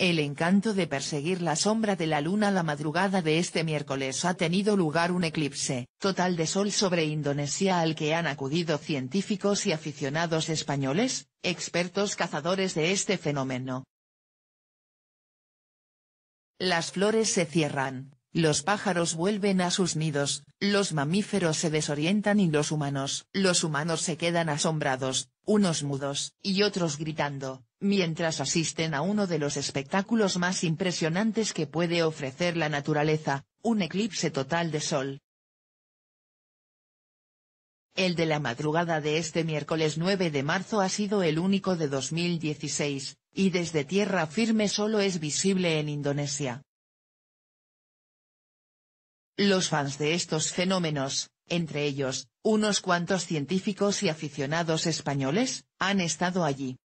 El encanto de perseguir la sombra de la luna la madrugada de este miércoles ha tenido lugar un eclipse total de sol sobre Indonesia al que han acudido científicos y aficionados españoles, expertos cazadores de este fenómeno. Las flores se cierran, los pájaros vuelven a sus nidos, los mamíferos se desorientan y los humanos, los humanos se quedan asombrados, unos mudos y otros gritando, mientras asisten a uno de los espectáculos más impresionantes que puede ofrecer la naturaleza, un eclipse total de sol. El de la madrugada de este miércoles 9 de marzo ha sido el único de 2016, y desde tierra firme solo es visible en Indonesia. Los fans de estos fenómenos, entre ellos, unos cuantos científicos y aficionados españoles, han estado allí.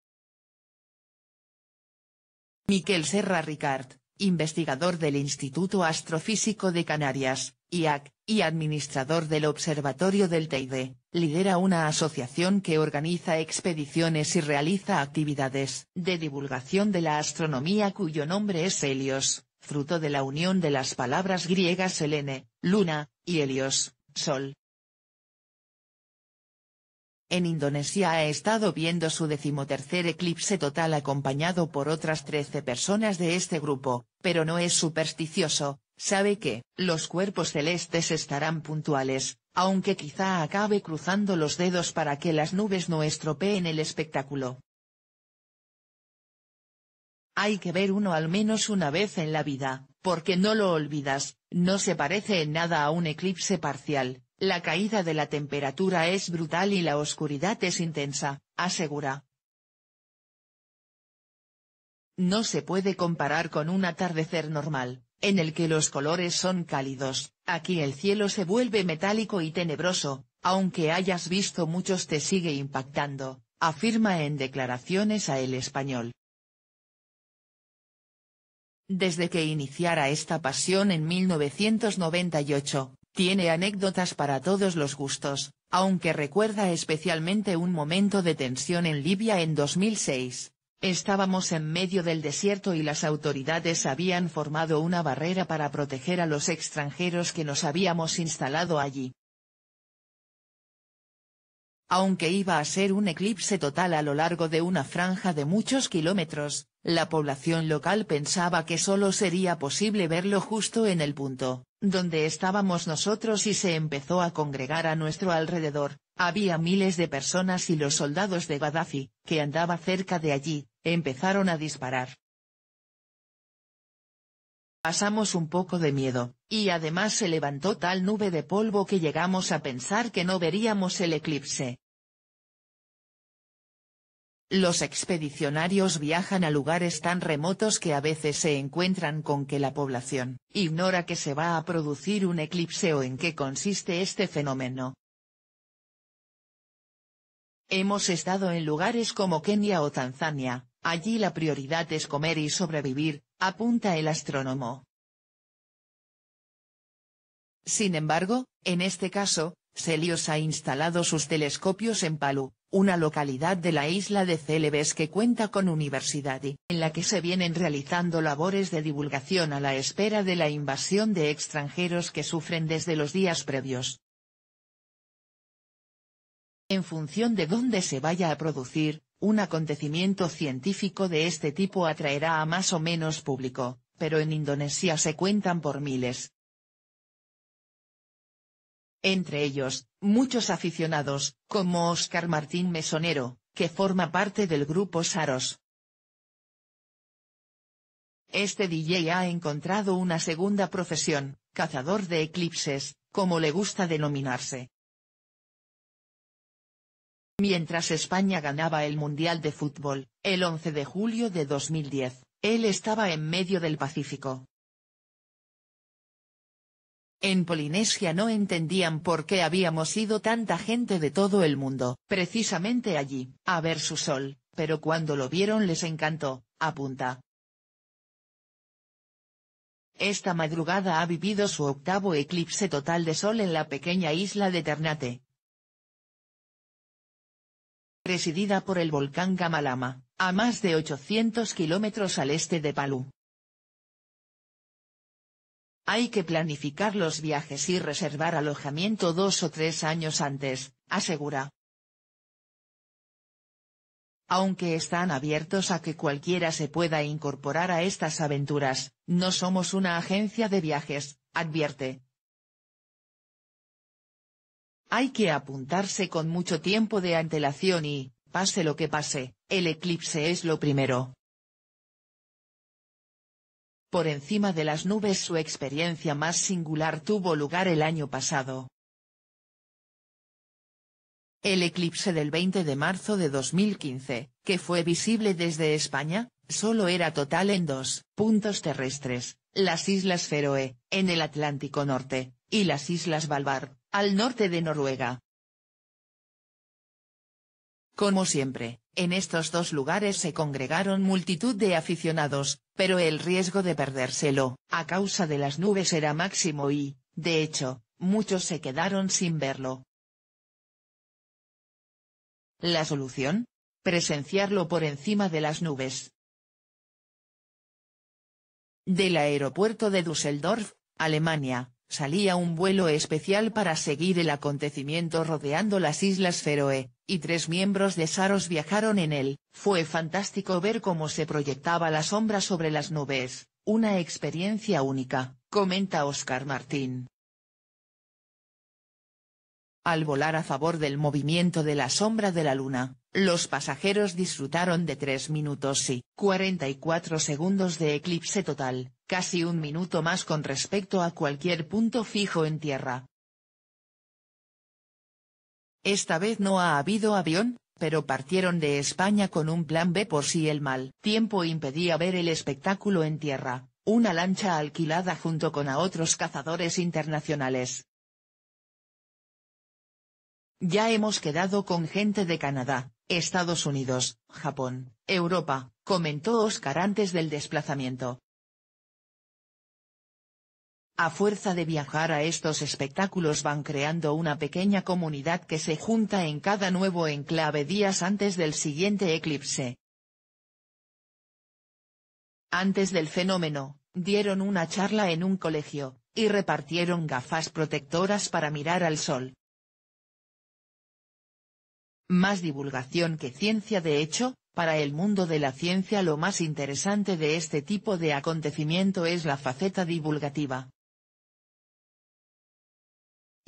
Miquel Serra Ricard, investigador del Instituto Astrofísico de Canarias, IAC, y administrador del Observatorio del Teide, lidera una asociación que organiza expediciones y realiza actividades de divulgación de la astronomía cuyo nombre es Helios, fruto de la unión de las palabras griegas Helene, luna, y Helios, sol, en Indonesia ha estado viendo su decimotercer eclipse total acompañado por otras 13 personas de este grupo, pero no es supersticioso, sabe que, los cuerpos celestes estarán puntuales, aunque quizá acabe cruzando los dedos para que las nubes no estropeen el espectáculo. Hay que ver uno al menos una vez en la vida, porque no lo olvidas, no se parece en nada a un eclipse parcial, la caída de la temperatura es brutal y la oscuridad es intensa, asegura. No se puede comparar con un atardecer normal, en el que los colores son cálidos, aquí el cielo se vuelve metálico y tenebroso, aunque hayas visto muchos te sigue impactando, afirma en declaraciones a El Español. Desde que iniciara esta pasión en 1998, tiene anécdotas para todos los gustos, aunque recuerda especialmente un momento de tensión en Libia en 2006. Estábamos en medio del desierto y las autoridades habían formado una barrera para proteger a los extranjeros que nos habíamos instalado allí. Aunque iba a ser un eclipse total a lo largo de una franja de muchos kilómetros, la población local pensaba que solo sería posible verlo justo en el punto donde estábamos nosotros y se empezó a congregar a nuestro alrededor, había miles de personas y los soldados de Gaddafi, que andaba cerca de allí, empezaron a disparar. Pasamos un poco de miedo, y además se levantó tal nube de polvo que llegamos a pensar que no veríamos el eclipse, los expedicionarios viajan a lugares tan remotos que a veces se encuentran con que la población ignora que se va a producir un eclipse o en qué consiste este fenómeno. Hemos estado en lugares como Kenia o Tanzania, allí la prioridad es comer y sobrevivir, apunta el astrónomo. Sin embargo, en este caso, Celios ha instalado sus telescopios en Palu, una localidad de la isla de Celebes que cuenta con universidad y en la que se vienen realizando labores de divulgación a la espera de la invasión de extranjeros que sufren desde los días previos. En función de dónde se vaya a producir, un acontecimiento científico de este tipo atraerá a más o menos público, pero en Indonesia se cuentan por miles, entre ellos, muchos aficionados, como Oscar Martín Mesonero, que forma parte del grupo Saros. Este DJ ha encontrado una segunda profesión, cazador de eclipses, como le gusta denominarse. Mientras España ganaba el Mundial de Fútbol, el 11 de julio de 2010, él estaba en medio del Pacífico, en Polinesia no entendían por qué habíamos ido tanta gente de todo el mundo, precisamente allí, a ver su sol, pero cuando lo vieron les encantó, apunta. Esta madrugada ha vivido su octavo eclipse total de sol en la pequeña isla de Ternate. Presidida por el volcán Gamalama, a más de 800 kilómetros al este de Palu. Hay que planificar los viajes y reservar alojamiento dos o tres años antes, asegura. Aunque están abiertos a que cualquiera se pueda incorporar a estas aventuras, no somos una agencia de viajes, advierte. Hay que apuntarse con mucho tiempo de antelación y, pase lo que pase, el eclipse es lo primero. Por encima de las nubes su experiencia más singular tuvo lugar el año pasado. El eclipse del 20 de marzo de 2015, que fue visible desde España, solo era total en dos puntos terrestres, las Islas Feroe, en el Atlántico Norte, y las Islas Valvar, al norte de Noruega. Como siempre, en estos dos lugares se congregaron multitud de aficionados, pero el riesgo de perdérselo, a causa de las nubes era máximo y, de hecho, muchos se quedaron sin verlo. La solución? Presenciarlo por encima de las nubes. Del aeropuerto de Düsseldorf, Alemania, salía un vuelo especial para seguir el acontecimiento rodeando las Islas Feroe, y tres miembros de Saros viajaron en él. Fue fantástico ver cómo se proyectaba la sombra sobre las nubes, una experiencia única, comenta Oscar Martín. Al volar a favor del movimiento de la sombra de la Luna, los pasajeros disfrutaron de 3 minutos y 44 segundos de eclipse total, casi un minuto más con respecto a cualquier punto fijo en Tierra. Esta vez no ha habido avión, pero partieron de España con un plan B por si el mal tiempo impedía ver el espectáculo en tierra, una lancha alquilada junto con a otros cazadores internacionales, ya hemos quedado con gente de Canadá, Estados Unidos, Japón, Europa, comentó Oscar antes del desplazamiento. A fuerza de viajar a estos espectáculos van creando una pequeña comunidad que se junta en cada nuevo enclave días antes del siguiente eclipse. Antes del fenómeno, dieron una charla en un colegio, y repartieron gafas protectoras para mirar al sol. Más divulgación que ciencia de hecho, para el mundo de la ciencia lo más interesante de este tipo de acontecimiento es la faceta divulgativa.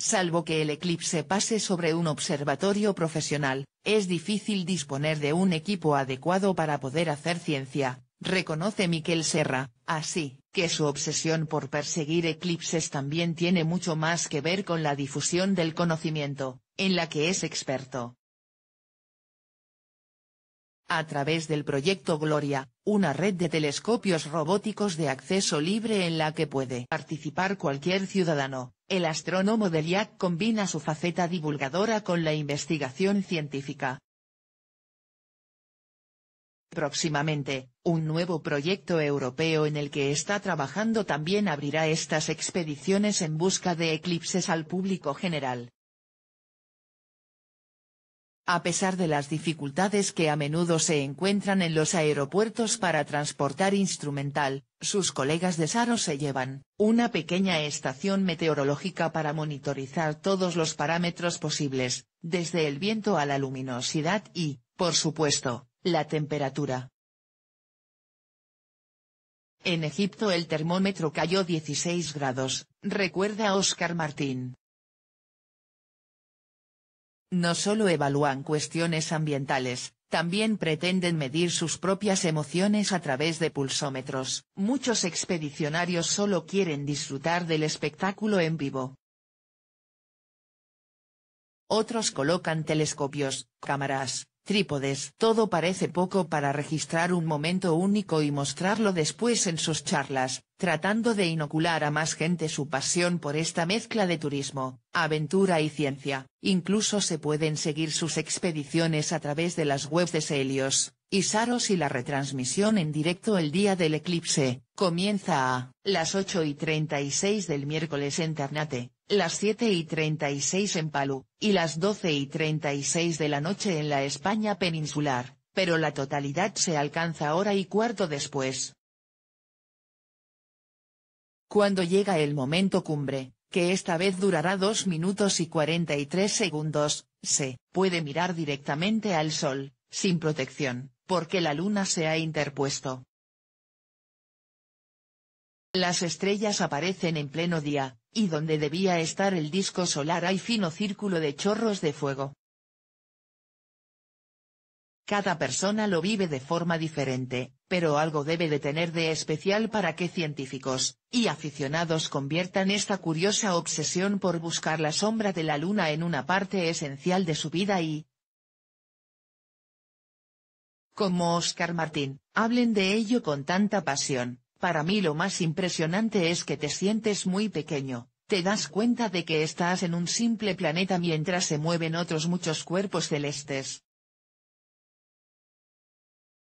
Salvo que el eclipse pase sobre un observatorio profesional, es difícil disponer de un equipo adecuado para poder hacer ciencia, reconoce Miquel Serra, así que su obsesión por perseguir eclipses también tiene mucho más que ver con la difusión del conocimiento, en la que es experto a través del proyecto Gloria, una red de telescopios robóticos de acceso libre en la que puede participar cualquier ciudadano, el astrónomo del IAC combina su faceta divulgadora con la investigación científica. Próximamente, un nuevo proyecto europeo en el que está trabajando también abrirá estas expediciones en busca de eclipses al público general a pesar de las dificultades que a menudo se encuentran en los aeropuertos para transportar instrumental, sus colegas de Saro se llevan, una pequeña estación meteorológica para monitorizar todos los parámetros posibles, desde el viento a la luminosidad y, por supuesto, la temperatura. En Egipto el termómetro cayó 16 grados, recuerda Oscar Martín. No solo evalúan cuestiones ambientales, también pretenden medir sus propias emociones a través de pulsómetros. Muchos expedicionarios solo quieren disfrutar del espectáculo en vivo. Otros colocan telescopios, cámaras, trípodes. Todo parece poco para registrar un momento único y mostrarlo después en sus charlas, tratando de inocular a más gente su pasión por esta mezcla de turismo, aventura y ciencia. Incluso se pueden seguir sus expediciones a través de las webs de Celios, Isaros y la retransmisión en directo el día del eclipse, comienza a las 8 y 36 del miércoles en Ternate las 7 y 36 en Palu, y las 12 y 36 de la noche en la España peninsular, pero la totalidad se alcanza hora y cuarto después. Cuando llega el momento cumbre, que esta vez durará 2 minutos y 43 segundos, se puede mirar directamente al sol, sin protección, porque la luna se ha interpuesto. Las estrellas aparecen en pleno día, y donde debía estar el disco solar hay fino círculo de chorros de fuego. Cada persona lo vive de forma diferente, pero algo debe de tener de especial para que científicos y aficionados conviertan esta curiosa obsesión por buscar la sombra de la luna en una parte esencial de su vida y, como Oscar Martín, hablen de ello con tanta pasión, para mí lo más impresionante es que te sientes muy pequeño, te das cuenta de que estás en un simple planeta mientras se mueven otros muchos cuerpos celestes,